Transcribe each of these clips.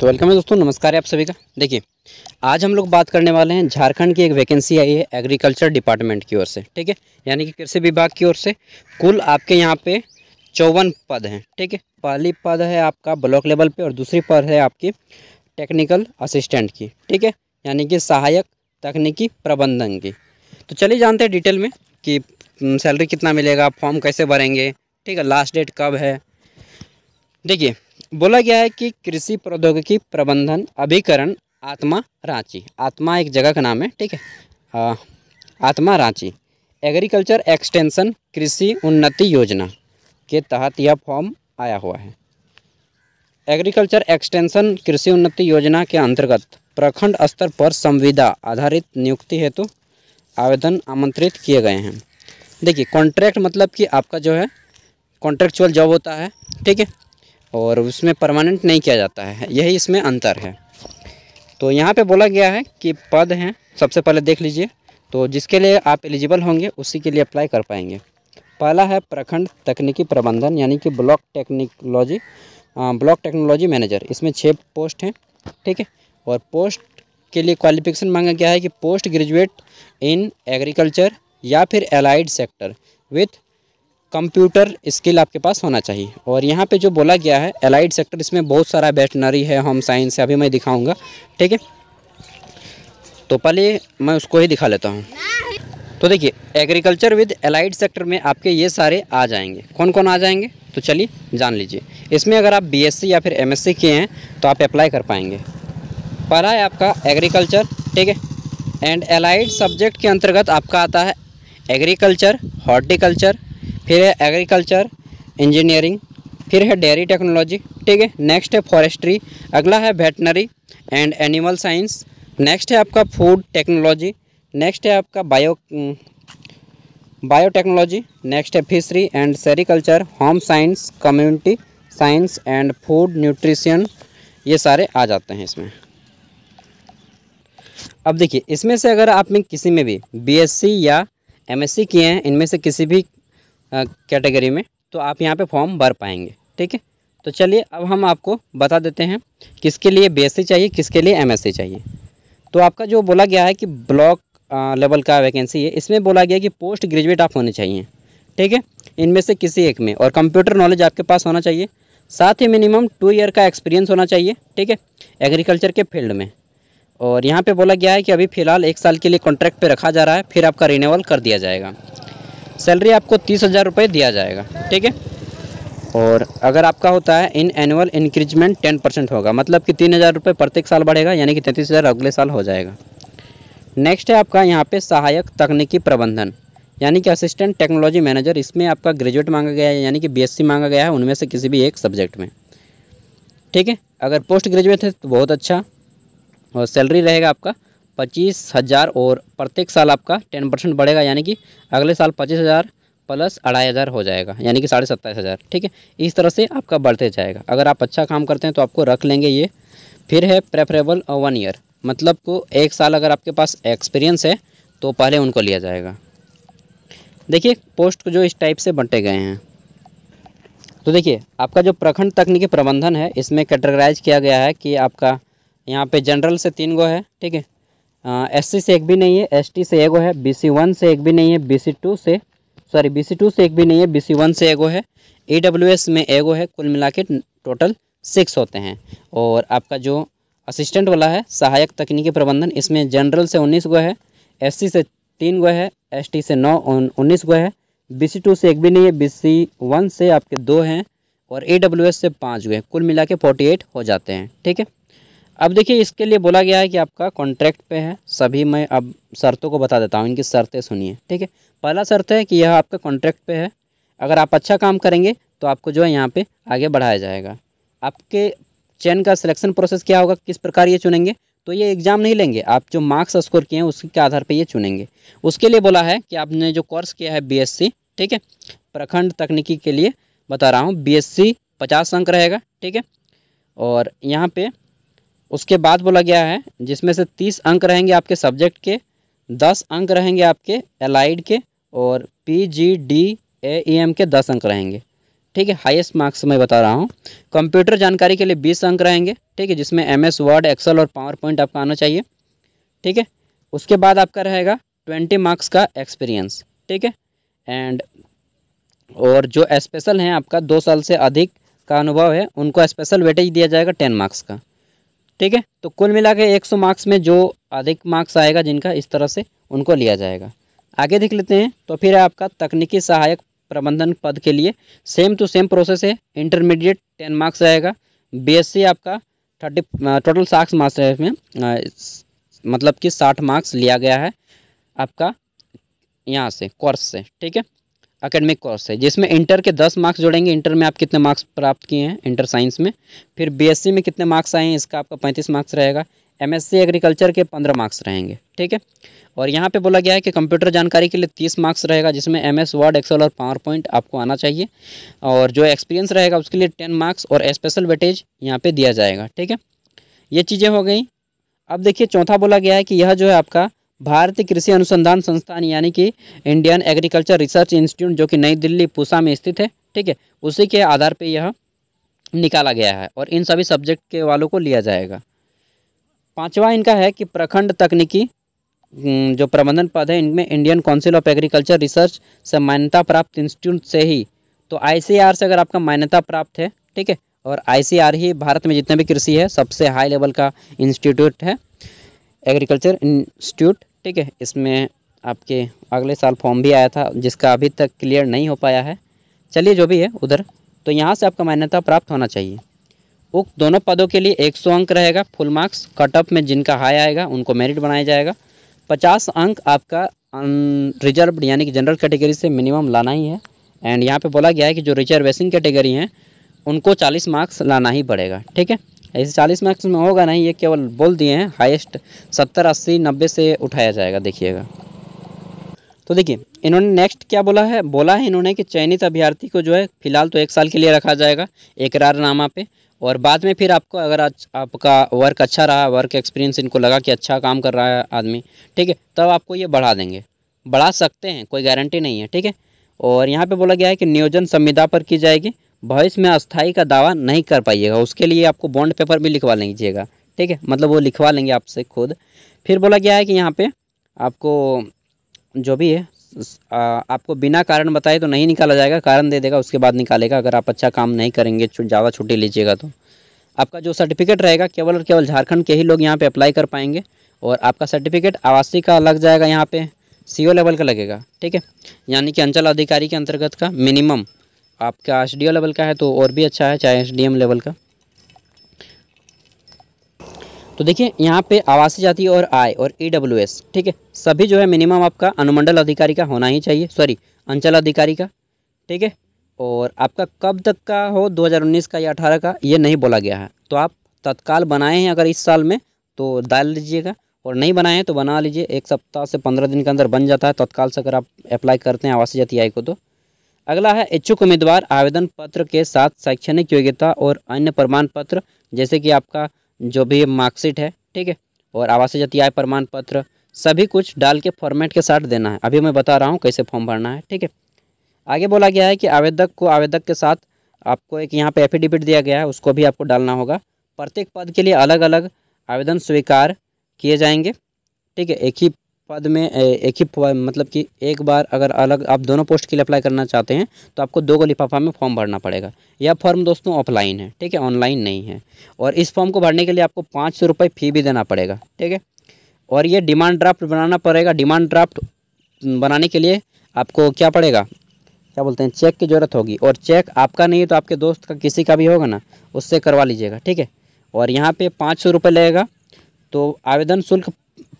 तो वेलकम है दोस्तों नमस्कार है आप सभी का देखिए आज हम लोग बात करने वाले हैं झारखंड की एक वैकेंसी आई है एग्रीकल्चर डिपार्टमेंट की ओर से ठीक है यानी कि कृषि विभाग की ओर से कुल आपके यहाँ पे चौवन पद हैं ठीक है पहली पद है आपका ब्लॉक लेवल पे और दूसरी पद है आपकी टेक्निकल असिस्टेंट की ठीक है यानी कि सहायक तकनीकी प्रबंधन की तो चलिए जानते हैं डिटेल में कि सैलरी कितना मिलेगा फॉर्म कैसे भरेंगे ठीक है लास्ट डेट कब है देखिए बोला गया है कि कृषि प्रौद्योगिकी प्रबंधन अभिकरण आत्मा रांची आत्मा एक जगह का नाम है ठीक है आ, आत्मा रांची एग्रीकल्चर एक्सटेंशन कृषि उन्नति योजना के तहत यह फॉर्म आया हुआ है एग्रीकल्चर एक्सटेंशन कृषि उन्नति योजना के अंतर्गत प्रखंड स्तर पर संविदा आधारित नियुक्ति हेतु तो आवेदन आमंत्रित किए गए हैं देखिए कॉन्ट्रैक्ट मतलब कि आपका जो है कॉन्ट्रेक्चुअल जॉब होता है ठीक है और उसमें परमानेंट नहीं किया जाता है यही इसमें अंतर है तो यहाँ पे बोला गया है कि पद हैं सबसे पहले देख लीजिए तो जिसके लिए आप एलिजिबल होंगे उसी के लिए अप्लाई कर पाएंगे पहला है प्रखंड तकनीकी प्रबंधन यानी कि block technology block technology manager इसमें छः पोस्ट हैं ठीक है और पोस्ट के लिए क्वालिफिकेशन मांगा गया है कि पोस्ट ग्रेजुएट इन एग्रीकल्चर या फिर allied sector with computer skill आपके पास होना चाहिए और यहाँ पे जो बोला गया है एलाइड सेक्टर इसमें बहुत सारा वेटनरी है होम साइंस है अभी मैं दिखाऊंगा ठीक है तो पहले मैं उसको ही दिखा लेता हूँ तो देखिए एग्रीकल्चर विद एलाइड सेक्टर में आपके ये सारे आ जाएंगे कौन कौन आ जाएंगे तो चलिए जान लीजिए इसमें अगर आप बी या फिर एम किए हैं तो आप अप्लाई कर पाएंगे पहला है आपका एग्रीकल्चर ठीक है एंड एलाइड सब्जेक्ट के अंतर्गत आपका आता है एग्रीकल्चर हॉर्टिकल्चर फिर है एग्रीकल्चर इंजीनियरिंग फिर है डेयरी टेक्नोलॉजी ठीक है नेक्स्ट है फॉरेस्ट्री अगला है veterinary and animal science next है आपका फूड टेक्नोलॉजी नेक्स्ट है आपका बायो बायोटेक्नोलॉजी नेक्स्ट है fishery and sericulture home science community science and food nutrition ये सारे आ जाते हैं इसमें अब देखिए इसमें से अगर आपने किसी में भी बीएससी या एमएससी किए हैं इनमें से किसी भी कैटेगरी में तो आप यहाँ पे फॉर्म भर पाएंगे ठीक है तो चलिए अब हम आपको बता देते हैं किसके लिए बी चाहिए किसके लिए एम चाहिए तो आपका जो बोला गया है कि ब्लॉक लेवल का वैकेंसी है इसमें बोला गया कि पोस्ट ग्रेजुएट आप होने चाहिए ठीक है इनमें से किसी एक में और कंप्यूटर नॉलेज आपके पास होना चाहिए साथ ही मिनिमम टू ईयर का एक्सपीरियंस होना चाहिए ठीक है एग्रीकल्चर के फील्ड में और यहाँ पे बोला गया है कि अभी फ़िलहाल एक साल के लिए कॉन्ट्रैक्ट पे रखा जा रहा है फिर आपका रिन्यूअल कर दिया जाएगा सैलरी आपको तीस हज़ार रुपये दिया जाएगा ठीक है और अगर आपका होता है in annual increment ten percent होगा मतलब कि तीन हज़ार रुपये प्रत्येक साल बढ़ेगा यानी कि तैंतीस हज़ार अगले साल हो जाएगा नेक्स्ट है आपका यहाँ पे सहायक तकनीकी प्रबंधन यानी कि असिस्टेंट टेक्नोलॉजी मैनेजर इसमें आपका ग्रेजुएट मांगा गया है यानी कि बी मांगा गया है उनमें से किसी भी एक सब्जेक्ट में ठीक है अगर पोस्ट ग्रेजुएट है तो बहुत अच्छा और सैलरी रहेगा आपका पच्चीस हज़ार और प्रत्येक साल आपका टेन परसेंट बढ़ेगा यानी कि अगले साल पच्चीस हज़ार प्लस अढ़ाई हज़ार हो जाएगा यानी कि साढ़े सत्ताईस हज़ार ठीक है इस तरह से आपका बढ़ते जाएगा अगर आप अच्छा काम करते हैं तो आपको रख लेंगे ये फिर है प्रेफरेबल वन ईयर मतलब को एक साल अगर आपके पास एक्सपीरियंस है तो पहले उनको लिया जाएगा देखिए पोस्ट को जो इस टाइप से बंटे गए हैं तो देखिए आपका जो प्रखंड तकनीकी प्रबंधन है इसमें कैटेगराइज किया गया है कि आपका यहाँ पे जनरल से तीन गो है ठीक है एस सी से एक भी नहीं है एस टी से एगो है बी सी वन से एक भी नहीं है बी सी टू से सॉरी बी सी टू से एक भी नहीं है बी सी वन से एगो है ई डब्ल्यू एस में एगो है कुल मिला के टोटल सिक्स होते हैं और आपका जो असिस्टेंट वाला है सहायक तकनीकी प्रबंधन इसमें जनरल से उन्नीस गो है एस सी से तीन गो है एस टी से नौ उन्नीस गो है बी सी टू से एक भी नहीं है बी सी वन से आपके दो हैं और ए डब्ल्यू एस से पाँच गए कुल मिला के फोर्टी एट हो जाते हैं ठीक है अब देखिए इसके लिए बोला गया है कि आपका कॉन्ट्रैक्ट पे है सभी मैं अब शर्तों को बता देता हूँ इनकी शर्तें सुनिए ठीक है पहला शर्त है कि यह आपका कॉन्ट्रैक्ट पे है अगर आप अच्छा काम करेंगे तो आपको जो है यहाँ पे आगे बढ़ाया जाएगा आपके चयन का सिलेक्शन प्रोसेस क्या होगा किस प्रकार ये चुनेंगे तो ये एग्ज़ाम नहीं लेंगे आप जो मार्क्स स्कोर किए हैं उसके आधार पर ये चुनेंगे उसके लिए बोला है कि आपने जो कोर्स किया है बी ठीक है प्रखंड तकनीकी के लिए बता रहा हूँ बीएससी 50 अंक रहेगा ठीक है और यहाँ पे उसके बाद बोला गया है जिसमें से तीस अंक रहेंगे आपके सब्जेक्ट के दस अंक रहेंगे आपके एलाइड के और P G D A E M के दस अंक रहेंगे ठीक है हाईएस्ट मार्क्स मैं बता रहा हूँ कंप्यूटर जानकारी के लिए बीस अंक रहेंगे ठीक है जिसमें एम एस वर्ड एक्सल और पावर पॉइंट आपका आना चाहिए ठीक है उसके बाद आपका रहेगा ट्वेंटी मार्क्स का एक्सपीरियंस ठीक है एंड और जो स्पेशल हैं आपका दो साल से अधिक का अनुभव है उनको स्पेशल वेटेज दिया जाएगा टेन मार्क्स का ठीक है तो कुल मिला के एक मार्क्स में जो अधिक मार्क्स आएगा जिनका इस तरह से उनको लिया जाएगा आगे देख लेते हैं तो फिर आपका तकनीकी सहायक प्रबंधन पद के लिए सेम टू सेम प्रोसेस है इंटरमीडिएट टेन मार्क्स आएगा बीएससी आपका थर्टी टोटल साक्स मार्क्स है इसमें मतलब कि साठ मार्क्स लिया गया है आपका यहाँ से कोर्स से ठीक है अकेडमिक कोर्स है जिसमें इंटर के दस मार्क्स जोड़ेंगे इंटर में आप कितने मार्क्स प्राप्त किए हैं इंटर साइंस में फिर बीएससी में कितने मार्क्स आए हैं इसका आपका पैंतीस मार्क्स रहेगा एमएससी एग्रीकल्चर के पंद्रह मार्क्स रहेंगे ठीक है और यहाँ पे बोला गया है कि कंप्यूटर जानकारी के लिए तीस मार्क्स रहेगा जिसमें एम एस वर्ड एक्सेल और पावर पॉइंट आपको आना चाहिए और जो एक्सपीरियंस रहेगा उसके लिए टेन मार्क्स और स्पेशल वेटेज यहाँ पे दिया जाएगा ठीक है ये चीज़ें हो गई अब देखिए चौथा बोला गया है कि यह जो है आपका भारतीय कृषि अनुसंधान संस्थान यानी कि इंडियन एग्रीकल्चर रिसर्च इंस्टीट्यूट जो कि नई दिल्ली पूसा में स्थित है ठीक है उसी के आधार पर यह निकाला गया है और इन सभी सब्जेक्ट के वालों को लिया जाएगा पांचवा इनका है कि प्रखंड तकनीकी जो प्रबंधन पद है इनमें Indian Council of Agriculture Research से मान्यता प्राप्त इंस्टीट्यूट से ही तो आई से अगर आपका मान्यता प्राप्त है ठीक है और आई ही भारत में जितने भी कृषि है सबसे हाई लेवल का इंस्टीट्यूट है एग्रीकल्चर इंस्टीट्यूट ठीक है इसमें आपके अगले साल फॉर्म भी आया था जिसका अभी तक क्लियर नहीं हो पाया है चलिए जो भी है उधर तो यहाँ से आपका मान्यता प्राप्त होना चाहिए उक्त दोनों पदों के लिए 100 अंक रहेगा फुल मार्क्स कटअप में जिनका हाई आएगा उनको मेरिट बनाया जाएगा 50 अंक आपका रिजर्व यानी कि जनरल कैटेगरी से मिनिमम लाना ही है एंड यहाँ पे बोला गया है कि जो रिजर्वेशन कैटेगरी हैं उनको 40 मार्क्स लाना ही पड़ेगा ठीक है ऐसे चालीस मार्क्स में होगा नहीं ये केवल बोल दिए हैं हाईएस्ट सत्तर अस्सी नब्बे से उठाया जाएगा देखिएगा तो देखिए इन्होंने नेक्स्ट क्या बोला है बोला है इन्होंने कि चयनित अभ्यर्थी को जो है फिलहाल तो एक साल के लिए रखा जाएगा एकरारनामा पे और बाद में फिर आपको अगर आज आपका वर्क अच्छा रहा वर्क एक्सपीरियंस इनको लगा कि अच्छा काम कर रहा है आदमी ठीक है तब आपको ये बढ़ा देंगे बढ़ा सकते हैं कोई गारंटी नहीं है ठीक है और यहाँ पे बोला गया है कि नियोजन संविदा पर की जाएगी भविष्य में अस्थाई का दावा नहीं कर पाइएगा उसके लिए आपको बॉन्ड पेपर भी लिखवा लीजिएगा ठीक है मतलब वो लिखवा लेंगे आपसे खुद फिर बोला गया है कि यहाँ पे आपको जो भी है आपको बिना कारण बताए तो नहीं निकाला जाएगा कारण दे देगा उसके बाद निकालेगा अगर आप अच्छा काम नहीं करेंगे ज़्यादा छुट्टी लीजिएगा तो आपका जो सर्टिफिकेट रहेगा केवल और केवल झारखंड के ही लोग यहाँ पर अप्लाई कर पाएंगे और आपका सर्टिफिकेट आवासीय का लग जाएगा यहाँ पर सी लेवल का लगेगा ठीक है यानी कि अंचल अधिकारी के अंतर्गत का मिनिमम आपका एच लेवल का है तो और भी अच्छा है चाहे एच लेवल का तो देखिए यहाँ पे आवासीय जाति और आय और ई e ठीक है सभी जो है मिनिमम आपका अनुमंडल अधिकारी का होना ही चाहिए सॉरी अंचल अधिकारी का ठीक है और आपका कब तक का हो 2019 का या 18 का ये नहीं बोला गया है तो आप तत्काल बनाए हैं अगर इस साल में तो डाल लीजिएगा और नहीं बनाए हैं तो बना लीजिए एक सप्ताह से पंद्रह दिन के अंदर बन जाता है तत्काल से अगर आप अप्लाई करते हैं आवासीय जाति आय को तो अगला है इच्छुक उम्मीदवार आवेदन पत्र के साथ शैक्षणिक योग्यता और अन्य प्रमाण पत्र जैसे कि आपका जो भी मार्कशीट है ठीक है और आवासीय आय प्रमाण पत्र सभी कुछ डाल के फॉर्मेट के साथ देना है अभी मैं बता रहा हूँ कैसे फॉर्म भरना है ठीक है आगे बोला गया है कि आवेदक को आवेदक के साथ आपको एक यहाँ पे एफिडेविट दिया गया है उसको भी आपको डालना होगा प्रत्येक पद के लिए अलग अलग आवेदन स्वीकार किए जाएंगे ठीक है एक ही पद में एक ही मतलब कि एक बार अगर अलग आप दोनों पोस्ट के लिए अप्लाई करना चाहते हैं तो आपको दो को लिफाफा में फॉर्म भरना पड़ेगा यह फॉर्म दोस्तों ऑफलाइन है ठीक है ऑनलाइन नहीं है और इस फॉर्म को भरने के लिए आपको पाँच सौ रुपये फ़ी भी देना पड़ेगा ठीक है और ये डिमांड ड्राफ्ट बनाना पड़ेगा डिमांड ड्राफ्ट बनाने के लिए आपको क्या पड़ेगा क्या बोलते हैं चेक की ज़रूरत होगी और चेक आपका नहीं है तो आपके दोस्त का किसी का भी होगा ना उससे करवा लीजिएगा ठीक है और यहाँ पर पाँच सौ रुपये लगेगा तो आवेदन शुल्क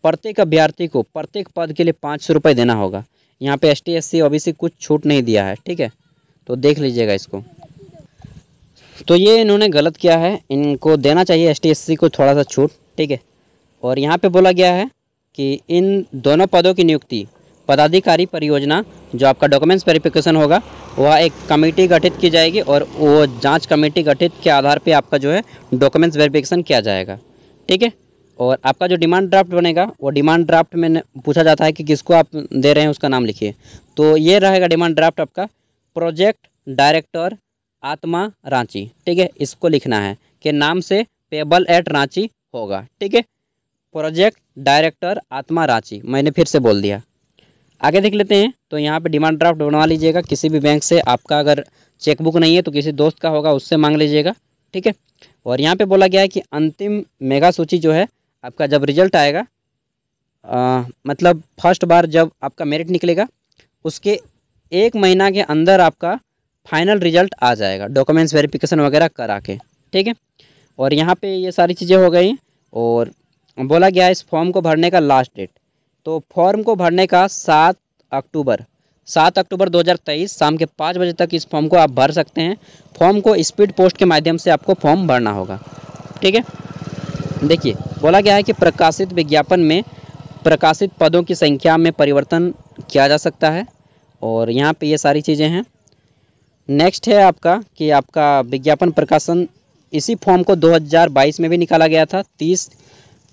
प्रत्येक अभ्यर्थी को प्रत्येक पद के लिए पाँच सौ रुपये देना होगा यहाँ पे S T S C OBC कुछ छूट नहीं दिया है ठीक है तो देख लीजिएगा इसको तो ये इन्होंने गलत किया है इनको देना चाहिए एस टी एस सी को थोड़ा सा छूट ठीक है और यहाँ पे बोला गया है कि इन दोनों पदों की नियुक्ति पदाधिकारी परियोजना जो आपका डॉक्यूमेंट्स वेरिफिकेशन होगा वह एक कमेटी गठित की जाएगी और वो जाँच कमेटी गठित के आधार पर आपका जो है डॉक्यूमेंट्स वेरिफिकेशन किया जाएगा ठीक है और आपका जो डिमांड ड्राफ्ट बनेगा वो डिमांड ड्राफ्ट में पूछा जाता है कि किसको आप दे रहे हैं उसका नाम लिखिए तो ये रहेगा डिमांड ड्राफ्ट आपका प्रोजेक्ट डायरेक्टर आत्मा रांची ठीक है इसको लिखना है कि नाम से पेबल एट रांची होगा ठीक है प्रोजेक्ट डायरेक्टर आत्मा रांची मैंने फिर से बोल दिया आगे देख लेते हैं तो यहाँ पे डिमांड ड्राफ्ट बनवा लीजिएगा किसी भी बैंक से आपका अगर चेकबुक नहीं है तो किसी दोस्त का होगा उससे मांग लीजिएगा ठीक है और यहाँ पे बोला गया है कि अंतिम मेगा सूची जो है आपका जब रिजल्ट आएगा आ, मतलब फर्स्ट बार जब आपका मेरिट निकलेगा उसके एक महीना के अंदर आपका फाइनल रिजल्ट आ जाएगा डॉक्यूमेंट्स वेरिफिकेशन वगैरह करा के ठीक है और यहाँ पे ये सारी चीज़ें हो गई और बोला गया इस फॉर्म को भरने का लास्ट डेट तो फॉर्म को भरने का सात अक्टूबर सात अक्टूबर 2023 शाम के पाँच बजे तक इस फॉर्म को आप भर सकते हैं फॉर्म को स्पीड पोस्ट के माध्यम से आपको फॉर्म भरना होगा ठीक है देखिए बोला गया है कि प्रकाशित विज्ञापन में प्रकाशित पदों की संख्या में परिवर्तन किया जा सकता है और यहाँ पे ये सारी चीज़ें हैं नेक्स्ट है आपका कि आपका विज्ञापन प्रकाशन इसी फॉर्म को 2022 में भी निकाला गया था 30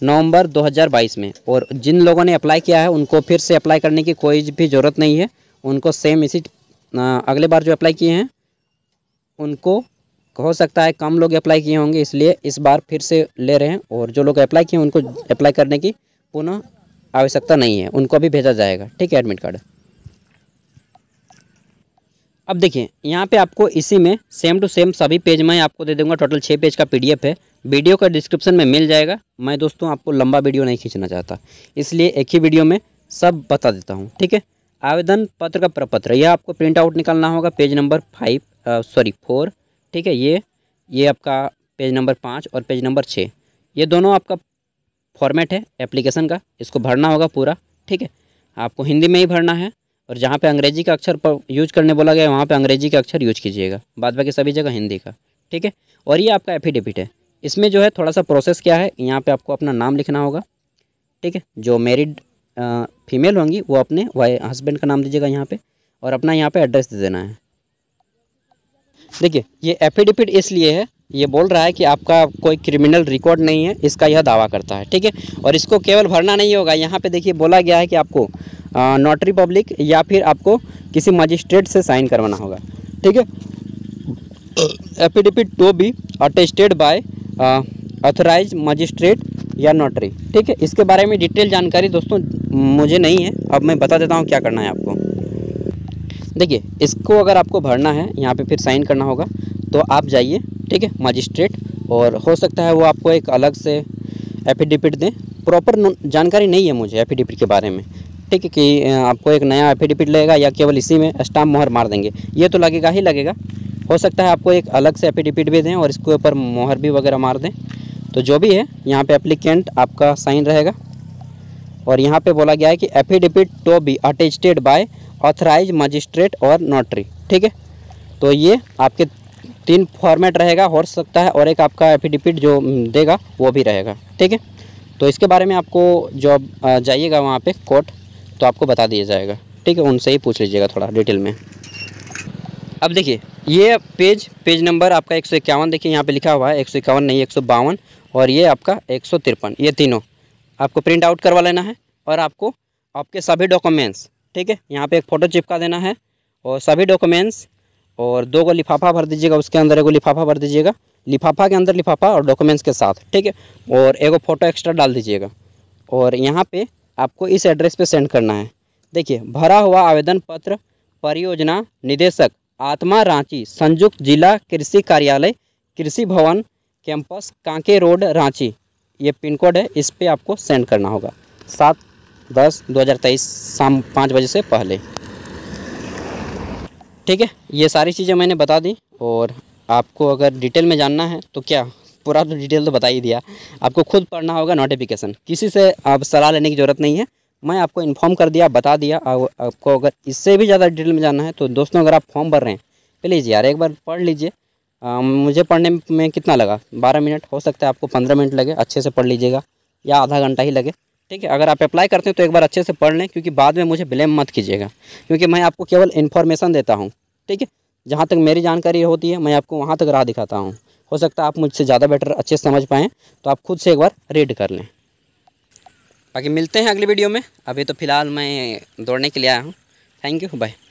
नवंबर 2022 में और जिन लोगों ने अप्लाई किया है उनको फिर से अप्लाई करने की कोई भी ज़रूरत नहीं है उनको सेम इसी अगले बार जो अप्लाई किए हैं उनको हो सकता है कम लोग अप्लाई किए होंगे इसलिए इस बार फिर से ले रहे हैं और जो लोग अप्लाई किए उनको अप्लाई करने की पुनः आवश्यकता नहीं है उनको भी भेजा जाएगा ठीक है एडमिट कार्ड अब देखिए यहाँ पे आपको इसी में सेम टू सेम सभी पेज मैं आपको दे दूंगा टोटल छः पेज का पीडीएफ है वीडियो का डिस्क्रिप्शन में मिल जाएगा मैं दोस्तों आपको लंबा वीडियो नहीं खींचना चाहता इसलिए एक ही वीडियो में सब बता देता हूँ ठीक है आवेदन पत्र का प्रपत्र यह आपको प्रिंट आउट निकालना होगा page number five sorry four ठीक है ये ये आपका पेज नंबर पाँच और पेज नंबर छः ये दोनों आपका फॉर्मेट है एप्लीकेशन का इसको भरना होगा पूरा ठीक है आपको हिंदी में ही भरना है और जहाँ पे अंग्रेजी का अक्षर पर यूज करने बोला गया है वहाँ पर अंग्रेजी का अक्षर यूज कीजिएगा बाद बाकी सभी जगह हिंदी का ठीक है और ये आपका एफिडेविट है इसमें जो है थोड़ा सा प्रोसेस क्या है यहाँ पर आपको अपना नाम लिखना होगा ठीक है जो मेरिड फीमेल होंगी वो अपने वाई हस्बैंड का नाम दीजिएगा यहाँ पर और अपना यहाँ पर एड्रेस दे देना है देखिए ये एफिडेविट इसलिए है ये बोल रहा है कि आपका कोई क्रिमिनल रिकॉर्ड नहीं है इसका यह दावा करता है ठीक है और इसको केवल भरना नहीं होगा यहाँ पे देखिए बोला गया है कि आपको नोटरी पब्लिक या फिर आपको किसी मजिस्ट्रेट से साइन करवाना होगा ठीक है affidavit to be attested by authorise magistrate या नोटरी ठीक है इसके बारे में डिटेल जानकारी दोस्तों मुझे नहीं है अब मैं बता देता हूँ क्या करना है आपको देखिए इसको अगर आपको भरना है यहाँ पे फिर साइन करना होगा तो आप जाइए ठीक है मजिस्ट्रेट और हो सकता है वो आपको एक अलग से एफिडेविट दें प्रॉपर जानकारी नहीं है मुझे एफिडेविट के बारे में ठीक है कि आपको एक नया एफिडेविट लगेगा या केवल इसी में स्टाम्प मोहर मार देंगे ये तो लगेगा ही लगेगा हो सकता है आपको एक अलग से एफिडेविट भी दें और इसके ऊपर मोहर भी वगैरह मार दें तो जो भी है यहाँ पे एप्लीकेंट आपका साइन रहेगा और यहाँ पे बोला गया है कि affidavit to be attested by authorise magistrate और नोटरी ठीक है तो ये आपके तीन फॉर्मेट रहेगा हो सकता है और एक आपका एफिडेविट जो देगा वो भी रहेगा ठीक है तो इसके बारे में आपको जो जाइएगा वहाँ पे कोर्ट तो आपको बता दिया जाएगा ठीक है उनसे ही पूछ लीजिएगा थोड़ा डिटेल में अब देखिए ये पेज पेज नंबर आपका एक सौ इक्यावन देखिए यहाँ पर लिखा हुआ है एक सौ इक्यावन नहीं एक सौ बावन और ये आपका एक सौ तिरपन ये तीनों आपको प्रिंट आउट करवा लेना है और आपको आपके सभी डॉक्यूमेंट्स ठीक है यहाँ पे एक फ़ोटो चिपका देना है और सभी डॉक्यूमेंट्स और दो को लिफाफा भर दीजिएगा उसके अंदर एगो लिफाफा भर दीजिएगा लिफाफा के अंदर लिफाफा और डॉक्यूमेंट्स के साथ ठीक है और एगो फ़ोटो एक्स्ट्रा डाल दीजिएगा और यहाँ पर आपको इस एड्रेस पर सेंड करना है देखिए भरा हुआ आवेदन पत्र परियोजना निदेशक आत्मा रांची संयुक्त जिला कृषि कार्यालय कृषि भवन कैंपस कांके रोड रांची ये पिन कोड है इस पर आपको सेंड करना होगा सात दस दो हज़ार तेईस शाम पाँच बजे से पहले ठीक है ये सारी चीज़ें मैंने बता दी और आपको अगर डिटेल में जानना है तो क्या पूरा तो डिटेल तो बता ही दिया आपको खुद पढ़ना होगा नोटिफिकेशन किसी से आप सलाह लेने की ज़रूरत नहीं है मैं आपको इन्फॉर्म कर दिया बता दिया आपको अगर इससे भी ज़्यादा डिटेल में जानना है तो दोस्तों अगर आप फॉर्म भर रहे हैं प्लीज़ यार एक बार पढ़ लीजिए मुझे पढ़ने में कितना लगा बारह मिनट हो सकता है आपको पंद्रह मिनट लगे अच्छे से पढ़ लीजिएगा या आधा घंटा ही लगे ठीक है अगर आप अप्लाई करते हैं तो एक बार अच्छे से पढ़ लें क्योंकि बाद में मुझे ब्लेम मत कीजिएगा क्योंकि मैं आपको केवल इन्फॉर्मेशन देता हूँ ठीक है जहाँ तक मेरी जानकारी होती है मैं आपको वहाँ तक राह दिखाता हूँ हो सकता है आप मुझसे ज़्यादा बेटर अच्छे से समझ पाएँ तो आप खुद से एक बार रीड कर लें बाकी मिलते हैं अगली वीडियो में अभी तो फ़िलहाल मैं दौड़ने के लिए आया हूँ थैंक यू बाय